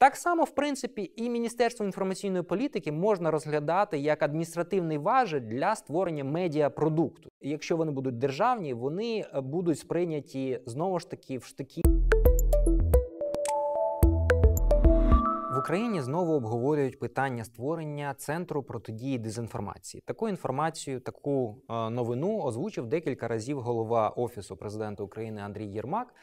Так само, в принципі, і Міністерство інформаційної політики можна розглядати як адміністративний важель для створення медіапродукту. І Якщо вони будуть державні, вони е, будуть сприйняті знову ж таки в штики. В Україні знову обговорюють питання створення центру протидії дезінформації. Таку інформацію, таку е, новину озвучив декілька разів голова офісу президента України Андрій Єрмак.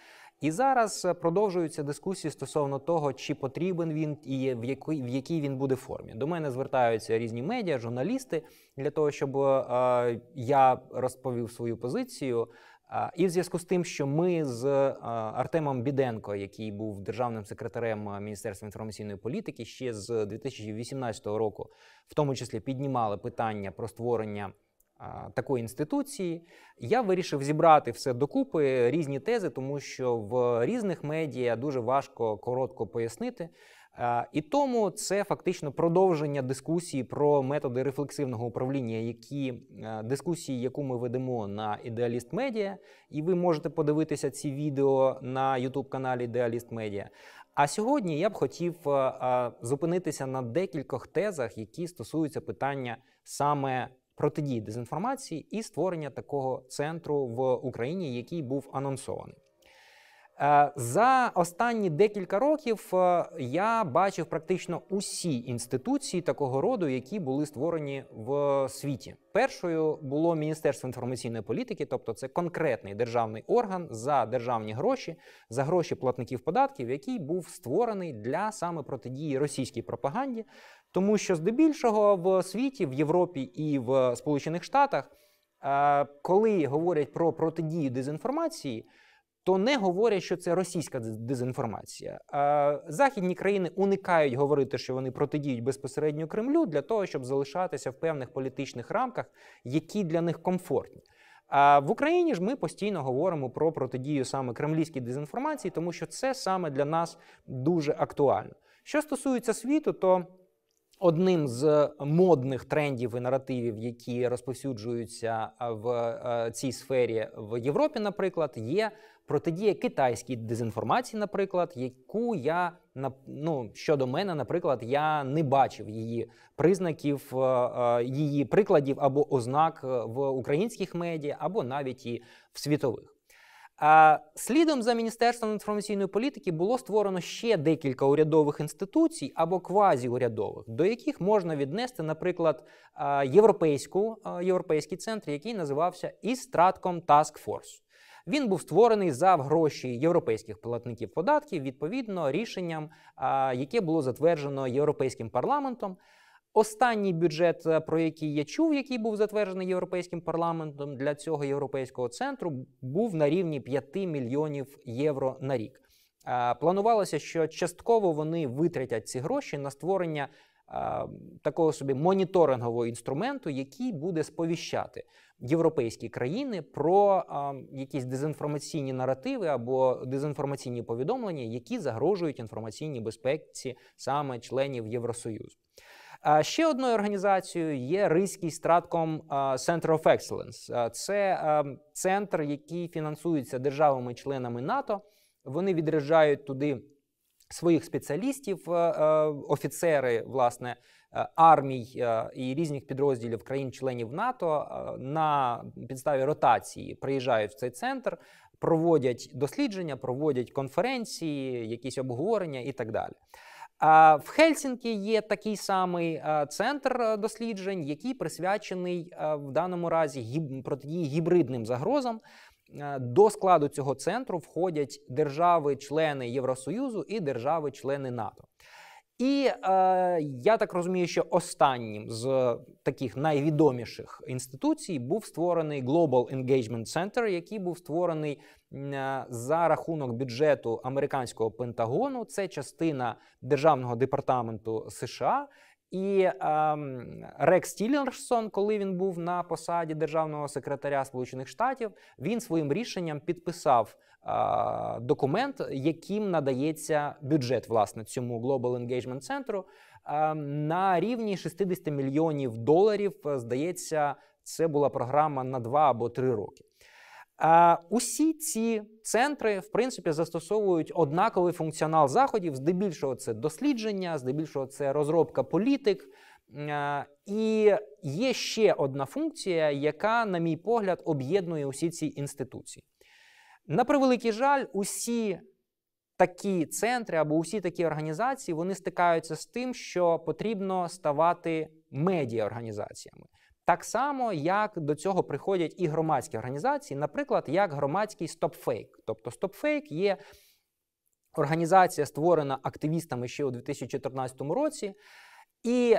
І зараз е, продовжуються дискусії стосовно того, чи потрібен він і в якій в якій він буде формі. До мене звертаються різні медіа, журналісти для того, щоб е, я розповів свою позицію. Е, і в зв'язку з тим, що ми з е, Артемом Біденко, який був державним секретарем Міністерства інформаційної політики, ще з 2018 року, в тому числі піднімали питання про створення такої інституції. Я вирішив зібрати все докупи, різні тези, тому що в різних медіа дуже важко коротко пояснити. Е, і тому це фактично продовження дискусії про методи рефлексивного управління, які е, дискусії, яку ми ведемо на Ідеаліст Медіа, і ви можете подивитися ці відео на youtube каналі Ідеаліст Медіа. А сьогодні я б хотів е, зупинитися на декількох тезах, які стосуються питання саме протидії дезінформації і створення такого центру в Україні, який був анонсований. Е, за останні декілька років е, я бачив практично усі інституції такого роду, які були створені в світі. Першою було Міністерство інформаційної політики, тобто це конкретний державний орган за державні гроші, за гроші платників податків, який був створений для саме протидії російській пропаганді, тому що здебільшого в світі, в Європі і в Сполучених Штатах, е, коли говорять про протидію дезінформації, то не говорять, що це російська дезінформація. Е, західні країни уникають говорити, що вони протидіють безпосередньо Кремлю для того, щоб залишатися в певних політичних рамках, які для них комфортні. А в Україні ж ми постійно говоримо про протидію саме кремлівській дезінформації, тому що це саме для нас дуже актуально. Що стосується світу, то Одним з модних трендів і наративів, які розповсюджуються в е, цій сфері в Європі, наприклад, є протидія китайській дезінформації, наприклад, яку я ну, щодо мене, наприклад, я не бачив її признаків, е, е, її прикладів або ознак в українських медіа, або навіть і в світових. Слідом за Міністерством інформаційної політики було створено ще декілька урядових інституцій або квазіурядових, до яких можна віднести, наприклад, європейську, європейський центр, який називався Істратком Task Force. Він був створений за гроші європейських платників податків відповідно рішенням, яке було затверджено європейським парламентом. Останній бюджет, е, про який я чув, який був затверджений європейським парламентом для цього європейського центру, був на рівні 5 мільйонів євро на рік. Е, планувалося, що частково вони витратять ці гроші на створення. Е, такого собі моніторингового інструменту, який буде сповіщати європейські країни про якісь дезінформаційні наративи або дезінформаційні повідомлення, які загрожують інформаційній безпеці саме членів Євросоюзу ще одною організацією є Ризький стратком Center of Excellence. Це центр, який фінансується державами-членами НАТО. Вони відряджають туди своїх спеціалістів, офіцери власне армій і різних підрозділів країн-членів НАТО на підставі ротації приїжджають в цей центр. Проводять дослідження, проводять конференції, якісь обговорення і так далі. В Хельсінкі є такий самий е, центр е, досліджень, який присвячений е, в даному разі протидії гібридним загрозам. До складу цього центру входять держави-члени Євросоюзу і держави-члени НАТО. І е, я так розумію, що останнім з таких найвідоміших інституцій був створений Global Engagement Center, який був створений е, за рахунок бюджету американського Пентагону. Це частина державного департаменту США. І е, Рекс Тіллерсон, коли він був на посаді державного секретаря Сполучених Штатів, він своїм рішенням підписав документ, яким надається бюджет власне цьому Global Engagement центру на рівні 60 мільйонів доларів. Е, здається, це була програма на 2 або 3 роки. усі ці центри в принципі застосовують однаковий функціонал заходів. Здебільшого це дослідження, здебільшого це розробка політик. І є ще одна функція, яка, на мій погляд, об'єднує усі ці інституції. На превеликий жаль, усі такі центри або усі такі організації вони стикаються з тим, що потрібно ставати організаціями. Так само, як до цього приходять і громадські організації, наприклад, як громадський стопфейк. Тобто стопфейк є організація, створена активістами ще у 2014 році. І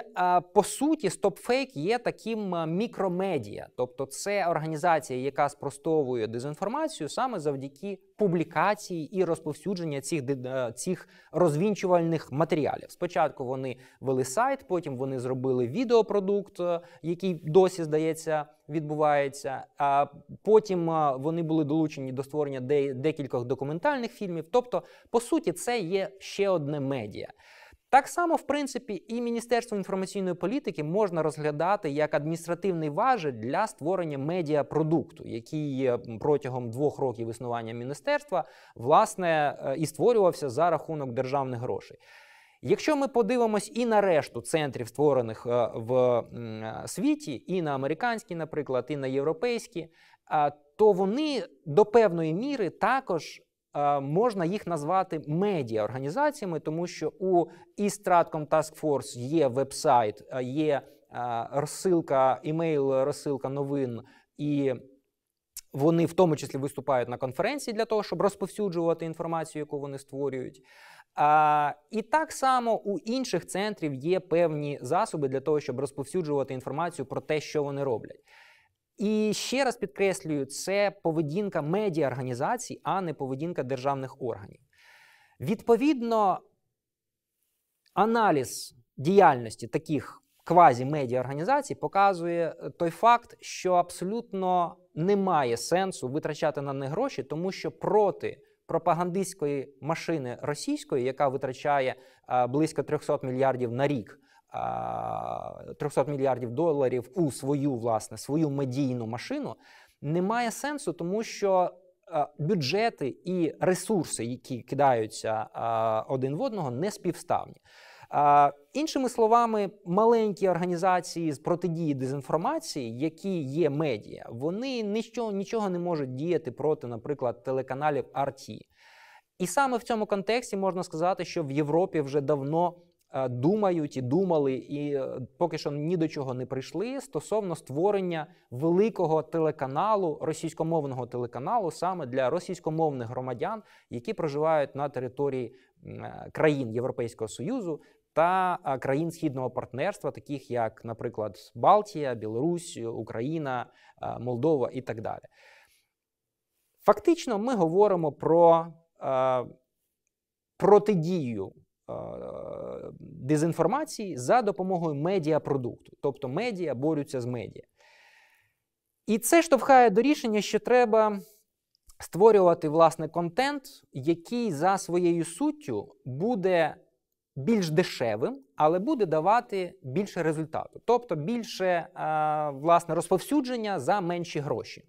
по суті, StopFake є таким мікромедіа, тобто це організація, яка спростовує дезінформацію саме завдяки публікації і розповсюдження цих е, цих розвінчувальних матеріалів. Спочатку вони вели сайт, потім вони зробили відеопродукт, е, який досі здається відбувається. А потім е, вони були долучені до створення декількох документальних фільмів. Тобто, по суті, це є ще одне медіа. Так само, в принципі, і Міністерство інформаційної політики можна розглядати як адміністративний важель для створення медіапродукту, який протягом двох років існування міністерства власне е, і створювався за рахунок державних грошей. Якщо ми подивимось і на решту центрів, створених е, в е, світі, і на американські, наприклад, і на європейські, то вони до певної міри також Е, можна їх назвати медіа організаціями, тому що у Істратком Task Force є вебсайт, е, є е, розсилка, імейл-розсилка новин і. Вони в тому числі виступають на конференції для того, щоб розповсюджувати інформацію, яку вони створюють. А, І так само у інших центрів є певні засоби для того, щоб розповсюджувати інформацію про те, що вони роблять. І ще раз підкреслюю, це поведінка медіаорганізацій, а не поведінка державних органів. Відповідно, аналіз діяльності таких квазі медіаорганізацій показує е, той факт, що абсолютно немає сенсу витрачати на них гроші, тому що проти пропагандистської машини російської, яка витрачає е, близько 300 мільярдів на рік. 300 мільярдів доларів у свою власне свою медійну машину, немає сенсу, тому що бюджети і ресурси, які кидаються один в одного, не співставні. Іншими словами, маленькі організації з протидії дезінформації, які є медіа, вони нічого, нічого не можуть діяти проти, наприклад, телеканалів RT. І саме в цьому контексті можна сказати, що в Європі вже давно Е, думають і думали, і е, поки що ні до чого не прийшли стосовно створення великого телеканалу, російськомовного телеканалу саме для російськомовних громадян, які проживають на території е, країн Європейського союзу. Та країн східного партнерства, таких як, наприклад, Балтія, Білорусь, Україна, Молдова і так далі. Фактично, ми говоримо про протидію Е, дезінформації за допомогою медіапродукту. Тобто медіа борються з медіа. І це штовхає до рішення, що треба створювати власне контент, який за своєю суттю буде більш дешевим, але буде давати більше результату, тобто більше е, власне розповсюдження за менші гроші.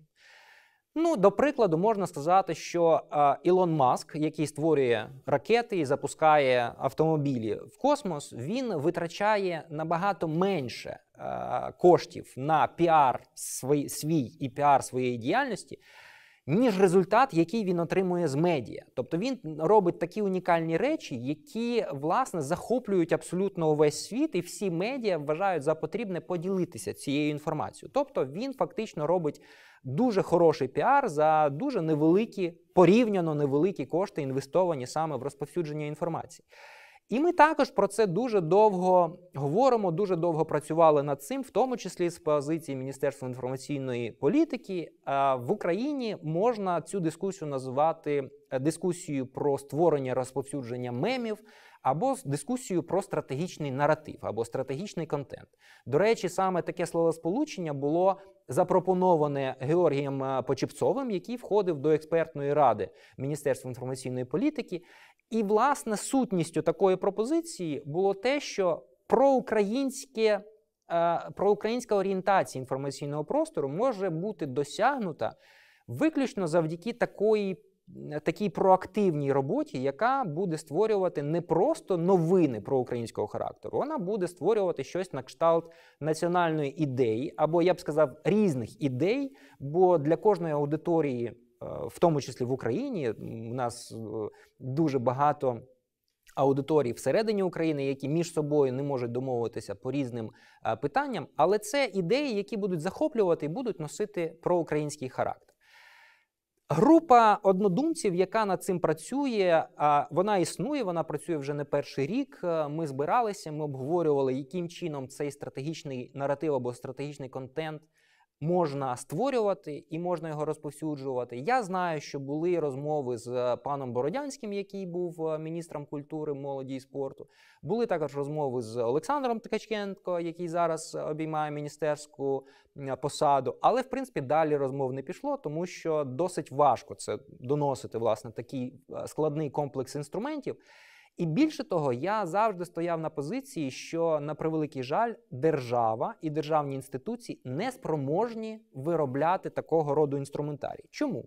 Ну, до прикладу, можна сказати, що е, Ілон Маск, який створює ракети і запускає автомобілі в космос, він витрачає набагато менше е, коштів на піар свій, свій і піар своєї діяльності, ніж результат, який він отримує з медіа. Тобто він робить такі унікальні речі, які власне захоплюють абсолютно увесь світ, і всі медіа вважають за потрібне поділитися цією інформацією. Тобто він фактично робить дуже хороший піар за дуже невеликі, порівняно невеликі кошти інвестовані саме в розповсюдження інформації. І ми також про це дуже довго говоримо, дуже довго працювали над цим, в тому числі з позиції Міністерства інформаційної політики. В Україні можна цю дискусію називати е, дискусією про створення розповсюдження мемів, або дискусією про стратегічний наратив, або стратегічний контент. До речі, саме таке словосполучення було запропоноване Георгієм е, Почепцовим, який входив до експертної ради Міністерства інформаційної політики. І, власне, сутністю такої пропозиції було те, що проукраїнське. Е, проукраїнська орієнтація інформаційного простору може бути досягнута виключно завдяки такої, такій проактивній роботі, яка буде створювати не просто новини про українського характеру, вона буде створювати щось на кшталт національної ідеї, або я б сказав, різних ідей, бо для кожної аудиторії в тому числі в Україні, у нас е, дуже багато. аудиторій всередині України, які між собою не можуть домовитися по різним е, питанням, але це ідеї, які будуть захоплювати і будуть носити проукраїнський характер. Група однодумців, яка над цим працює, е, вона існує, вона працює вже не перший рік. Ми збиралися, ми обговорювали, яким чином цей стратегічний наратив або стратегічний контент можна створювати і можна його розповсюджувати. Я знаю, що були розмови з е, паном Бородянським, який був е, міністром культури, молоді і спорту. Були також розмови з Олександром Ткаченко, який зараз е, обіймає міністерську посаду. Але в принципі далі розмов не пішло, тому що досить важко це доносити власне такий складний комплекс інструментів. І більше того, я завжди стояв на позиції, що на превеликий жаль, держава і державні інституції не спроможні виробляти такого роду інструментарій. Чому?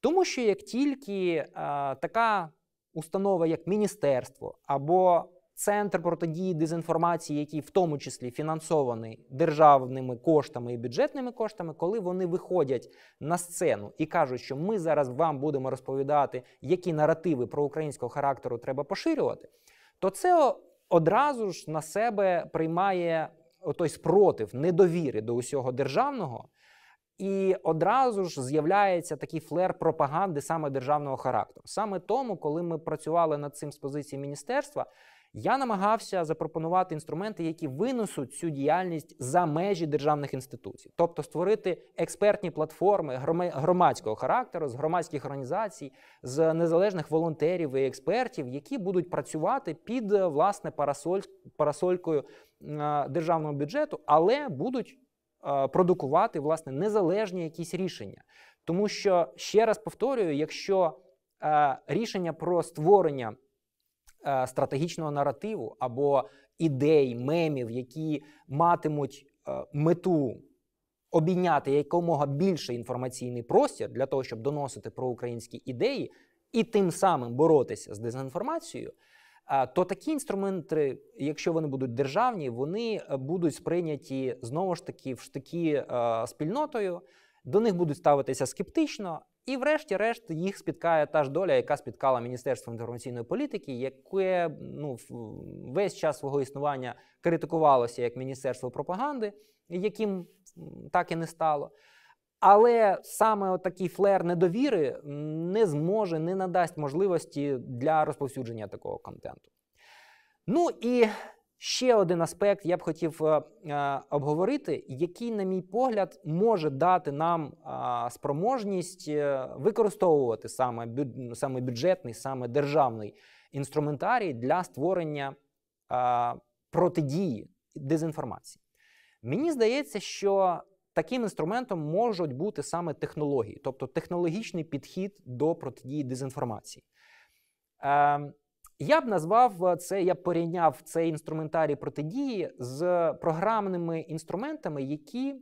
Тому що як тільки е, така установа, як міністерство або Центр протидії дезінформації, який в тому числі фінансований державними коштами і бюджетними коштами, коли вони виходять на сцену і кажуть, що ми зараз вам будемо розповідати, які наративи про українського характеру треба поширювати, то це одразу ж на себе приймає той спротив недовіри до усього державного. І одразу ж з'являється такий флер пропаганди саме державного характеру. Саме тому, коли ми працювали над цим з позиції міністерства, я намагався запропонувати інструменти, які винесуть цю діяльність за межі державних інституцій, тобто створити експертні платформи громадського характеру з громадських організацій, з незалежних волонтерів і експертів, які будуть працювати під власне парасоль, парасолькою е, державного бюджету, але будуть е, продукувати власне незалежні якісь рішення. Тому що ще раз повторюю, якщо е, рішення про створення Е, стратегічного наративу або ідей, мемів, які матимуть е, мету обійняти якомога більше інформаційний простір для того, щоб доносити про українські ідеї і тим самим боротися з дезінформацією. Е, то такі інструменти, якщо вони будуть державні, вони будуть сприйняті знову ж таки в штики е, спільнотою. До них будуть ставитися скептично, і, врешті-решт, їх спіткає та ж доля, яка спіткала Міністерство інформаційної політики, яке ну весь час свого існування критикувалося як міністерство пропаганди, яким так і не стало. Але саме такий флер недовіри не зможе, не надасть можливості для розповсюдження такого контенту. Ну і Ще один аспект я б хотів е, е, обговорити, який, на мій погляд, може дати нам спроможність е, використовувати саме саме бюджетний, саме державний інструментарій для створення протидії дезінформації. Мені здається, що таким інструментом можуть бути саме технології, тобто технологічний підхід до протидії дезінформації. Ем, я б назвав е, це, я порівняв цей інструментарій протидії з програмними інструментами, які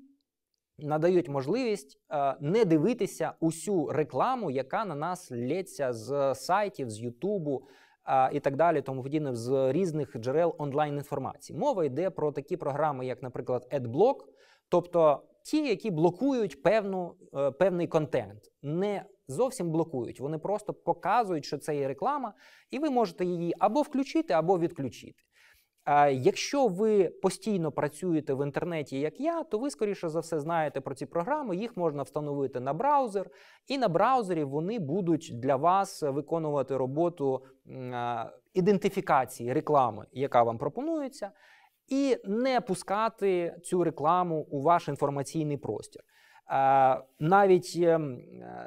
надають можливість е, не дивитися усю рекламу, яка на нас лється з сайтів, з Ютубу. Е, і так далі, тому подібне з різних джерел онлайн інформації. Мова йде про такі програми, як, наприклад, AdBlock, тобто ті, які блокують певну, певний контент, не зовсім блокують. Вони просто показують, що це є реклама, і ви можете її або включити, або відключити. Якщо ви постійно працюєте в інтернеті, як я, то ви, скоріше за все, знаєте про ці програми. Їх можна встановити на браузер, і на браузері вони будуть для вас виконувати роботу ідентифікації реклами, яка вам пропонується, і не пускати цю рекламу у ваш інформаційний простір. Е, навіть е, е,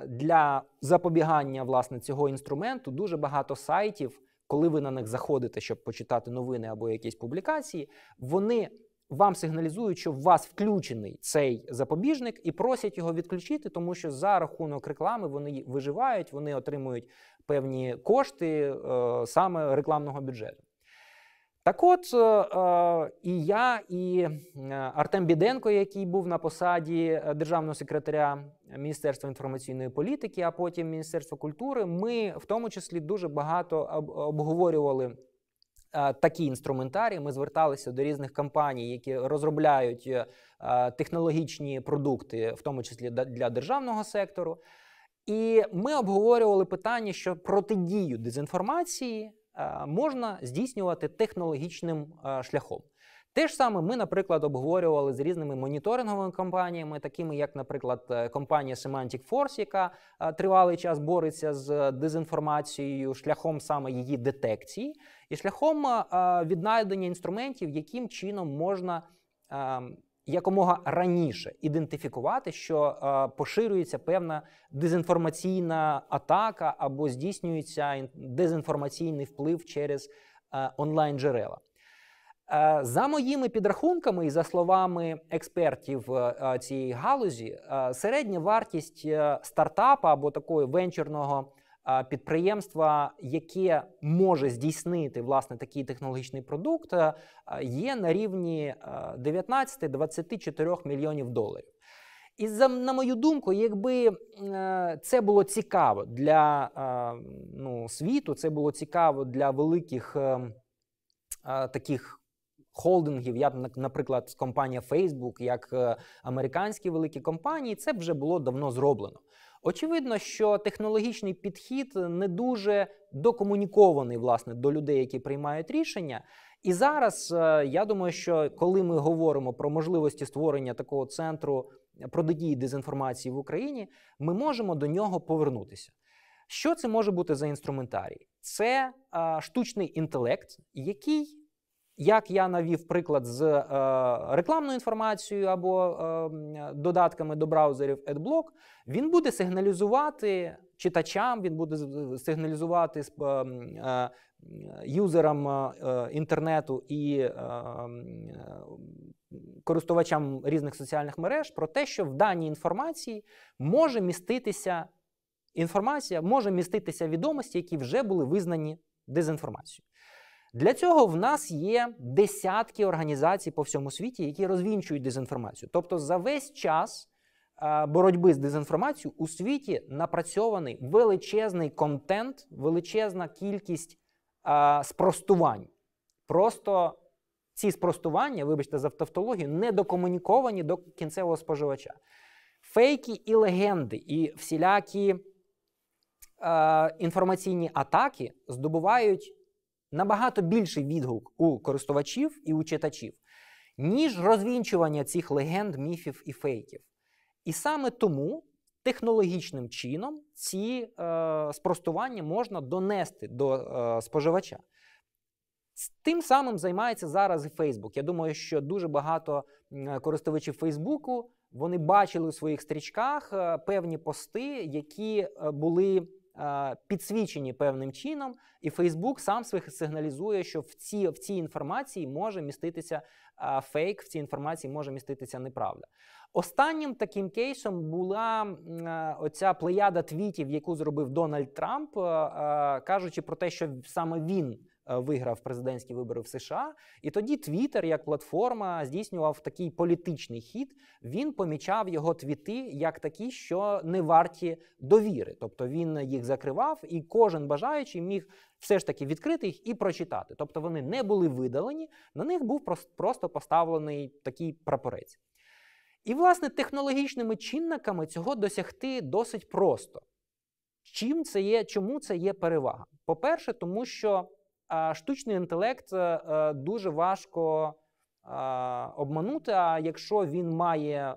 для запобігання власне цього інструменту дуже багато сайтів, коли ви на них заходите, щоб почитати новини або якісь публікації, вони вам сигналізують, що в вас включений цей запобіжник, і просять його відключити, тому що за рахунок реклами вони виживають, вони отримують певні кошти саме рекламного бюджету. Так от е, е, і я, і е, Артем Біденко, який був на посаді державного секретаря Міністерства інформаційної політики, а потім Міністерства культури, ми в тому числі дуже багато обговорювали. Такі інструментарії ми зверталися до різних компаній, які розробляють технологічні продукти, в тому числі для державного сектору. І ми обговорювали питання, що протидію дезінформації Е, можна здійснювати технологічним е, шляхом. Те ж саме ми, наприклад, обговорювали з різними моніторинговими компаніями, такими як, наприклад, е, компанія Semantic Force, яка тривалий час бореться з дезінформацією, шляхом саме її детекції, і шляхом віднайдення інструментів, яким чином можна. Ем, якомога раніше ідентифікувати, що е, поширюється певна дезінформаційна атака або здійснюється дезінформаційний вплив через е, онлайн джерела. Е, за моїми підрахунками і за словами експертів е, е, цієї галузі, е, середня вартість стартапа або такої венчурного підприємства, яке може здійснити власне такий технологічний продукт, е, є на рівні 19-24 е, мільйонів доларів. І за на мою думку, якби е, це було цікаво для ну, світу, це було цікаво для великих таких. Холдингів, як, наприклад, компанія Facebook, як американські великі компанії, це вже було давно зроблено. Очевидно, що технологічний підхід не дуже докомунікований власне до людей, які приймають рішення. І зараз е, я думаю, що коли ми говоримо про можливості створення такого центру е, протидії дезінформації в Україні, ми можемо до нього повернутися. Що це може бути за інструментарій? Це а, е, штучний інтелект, який як я навів приклад з е, рекламною інформацією або е, додатками до браузерів AdBlock, він буде сигналізувати читачам, він буде сигналізувати е, е, юзерам е, е, інтернету і користувачам різних соціальних мереж про те, що в даній інформації може міститися інформація, може міститися відомості, які вже були визнані дезінформацією. Для цього в нас є десятки організацій по всьому світі, які розвінчують дезінформацію. Тобто, за весь час е, боротьби з дезінформацією у світі напрацьований величезний контент, величезна кількість а, е, спростувань. Просто ці спростування, вибачте, за тавтологію, не докомуніковані до кінцевого споживача. Фейки і легенди, і всілякі е, інформаційні атаки здобувають набагато більший відгук у користувачів і у читачів, ніж розвінчування цих легенд, міфів і фейків. І саме тому технологічним чином ці е, спростування можна донести до е, споживача. Тим самим займається зараз і Фейсбук. Я думаю, що дуже багато користувачів Фейсбуку вони бачили у своїх стрічках е, певні пости, які е, були. Е, підсвічені певним чином, і Фейсбук сам своїх сигналізує, що в цій в цій інформації може міститися е, фейк, в цій інформації може міститися неправда. Останнім таким кейсом була е, оця плеяда твітів, яку зробив Дональд Трамп, кажучи про те, що саме він. Е, виграв президентські вибори в США. І тоді Твіттер, як платформа, здійснював такий політичний хід. Він помічав його твіти як такі, що не варті довіри. Тобто він їх закривав, і кожен бажаючий міг. Все ж таки відкрити їх і прочитати. Тобто вони не були видалені, на них був просто поставлений такий прапорець. І, власне, технологічними чинниками цього досягти досить просто. Чим це є, Чому це є перевага? По-перше, тому що штучний інтелект е, е, дуже важко е, обманути. А якщо він має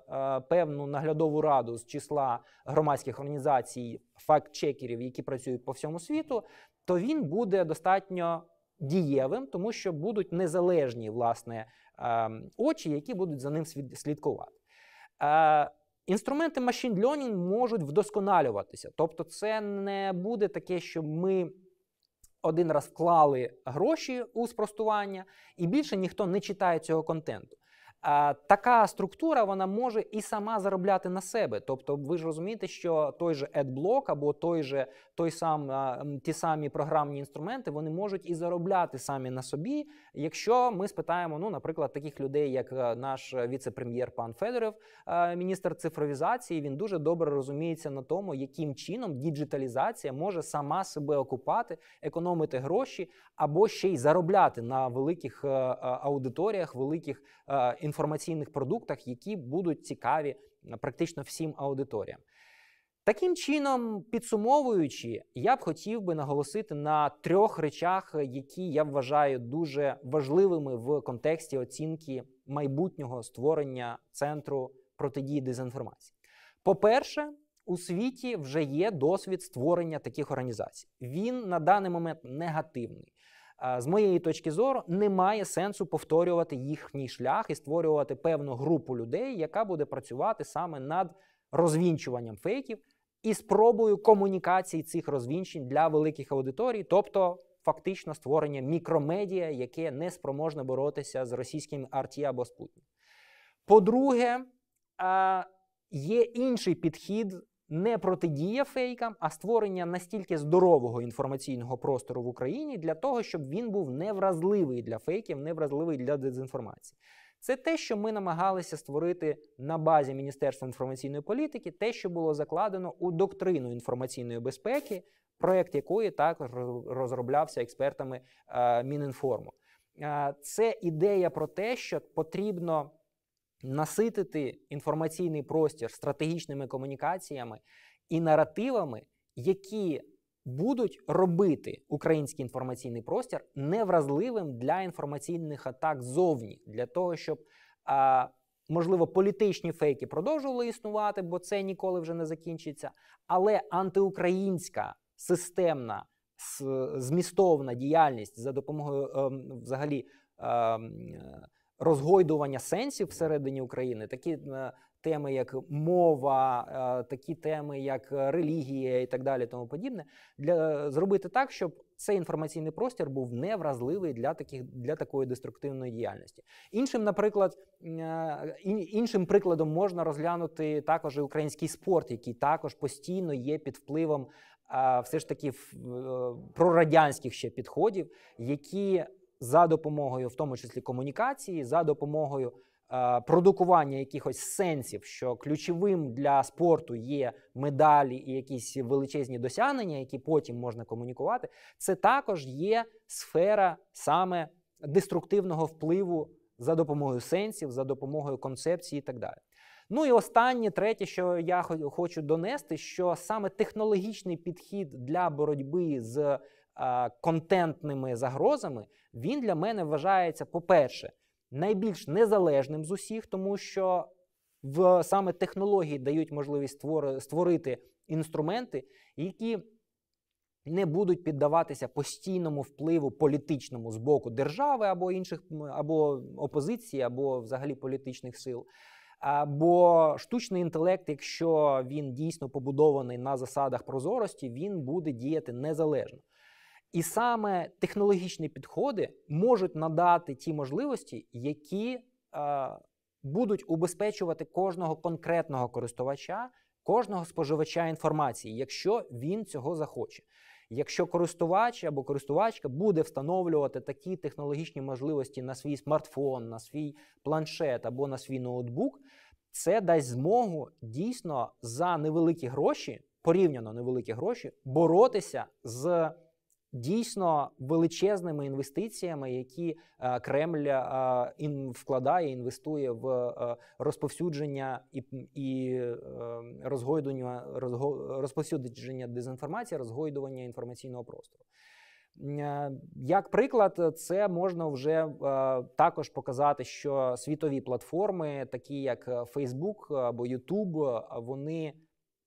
певну наглядову раду з числа громадських організацій, факт-чекерів, які працюють по всьому світу, то він буде достатньо. Дієвим, тому що будуть незалежні власне очі, які будуть за ним слідкувати. Інструменти machine learning можуть вдосконалюватися. Тобто, це не буде таке, що ми один раз вклали гроші у спростування, і більше ніхто не читає цього контенту. Така структура вона може і сама заробляти на себе. Тобто, ви ж розумієте, що той же AdBlock або той же той сам ті самі програмні інструменти вони можуть і заробляти самі на собі. Якщо ми спитаємо, ну, наприклад, таких людей, як е, наш віце-прем'єр пан Федоров, е, міністр цифровізації, він дуже добре розуміється на тому, яким чином діджиталізація може сама себе окупати, економити гроші або ще й заробляти на великих е, аудиторіях, великих інформацій інформаційних продуктах, які будуть цікаві е, практично всім аудиторіям. Таким чином, підсумовуючи, я б хотів би наголосити на трьох речах, які я вважаю дуже важливими в контексті оцінки майбутнього створення центру протидії дезінформації. По-перше, у світі вже є досвід створення таких організацій. Він на даний момент негативний з моєї точки зору немає сенсу повторювати їхній шлях і створювати певну групу людей, яка буде працювати саме над розвінчуванням фейків і спробою комунікації цих розвінчень для великих аудиторій, тобто фактично створення мікромедіа, яке не спроможне боротися з російським арті або спутні. По-друге, є інший підхід не протидія фейкам, а створення настільки здорового інформаційного простору в Україні для того, щоб він був невразливий для фейків, невразливий для дезінформації. Це те, що ми намагалися створити на базі Міністерства інформаційної політики, те, що було закладено у доктрину інформаційної безпеки, проект якої також розроблявся експертами е, Мінінформу. Е, це ідея про те, що потрібно наситити інформаційний простір стратегічними комунікаціями і наративами, які будуть робити український інформаційний простір невразливим для інформаційних атак зовні, для того, щоб. А, Можливо, політичні фейки продовжували існувати, бо це ніколи вже не закінчиться. Але антиукраїнська системна змістовна діяльність за допомогою е, взагалі ем, розгойдування сенсів всередині України, такі е, теми, як мова, е, такі теми, як релігія і так далі, тому подібне, для е, зробити так, щоб цей інформаційний простір був невразливий для таких для такої деструктивної діяльності. Іншим, наприклад, іншим прикладом можна розглянути також і український спорт, який також постійно є під впливом. Все ж таки прорадянських ще підходів, які за допомогою, в тому числі комунікації, за допомогою е, продукування якихось сенсів, що ключовим для спорту є медалі і якісь величезні досягнення, які потім можна комунікувати. Це також є сфера саме деструктивного впливу за допомогою сенсів, за допомогою концепції і так далі. Ну і останнє, третє, що я хочу донести, що саме технологічний підхід для боротьби з контентними загрозами, він для мене вважається, по-перше, найбільш незалежним з усіх, тому що в саме технології дають можливість створити інструменти, які не будуть піддаватися постійному впливу політичному з боку держави або інших або опозиції, або взагалі політичних сил. Бо штучний інтелект, якщо він дійсно побудований на засадах прозорості, він буде діяти незалежно. І саме технологічні підходи можуть надати ті можливості, які е, будуть убезпечувати кожного конкретного користувача, кожного споживача інформації, якщо він цього захоче. Якщо користувач або користувачка буде встановлювати такі технологічні можливості на свій смартфон, на свій планшет або на свій ноутбук, це дасть змогу дійсно за невеликі гроші, порівняно невеликі гроші, боротися з дійсно величезними інвестиціями, які е, Кремль е, вкладає, інвестує в е, розповсюдження і і розгойдування розповсюдження дезінформації, розгойдування інформаційного простору. Як приклад, це можна вже також показати, що світові платформи, такі як Facebook або YouTube, вони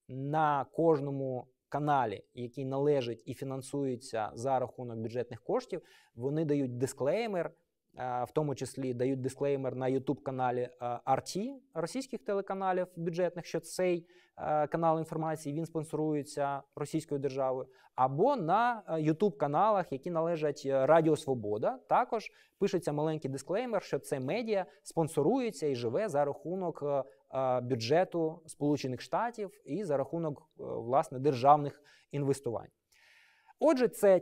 на кожному каналі, який належить і фінансується за рахунок бюджетних коштів, вони дають дисклеймер. Е, в тому числі дають дисклеймер на ютуб каналі е, RT, російських телеканалів бюджетних, що цей е, канал інформації він спонсорується російською державою, або на ютуб каналах, які належать Радіо Свобода. Також пишеться маленький дисклеймер, що це медіа спонсорується і живе за рахунок Е, бюджету Сполучених Штатів і за рахунок е, власне державних інвестувань. Отже, це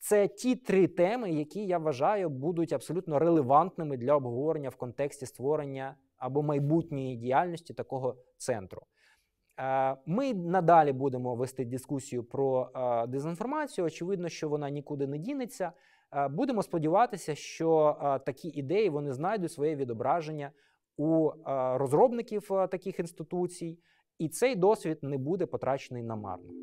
це ті три теми, які я вважаю будуть абсолютно релевантними для обговорення в контексті створення або майбутньої діяльності такого центру. Е, ми надалі будемо вести дискусію про дезінформацію. Очевидно, що вона нікуди не дінеться. Будемо сподіватися, що такі ідеї вони знайдуть своє відображення у е, розробників е, таких інституцій, і цей досвід не буде потрачений намарно.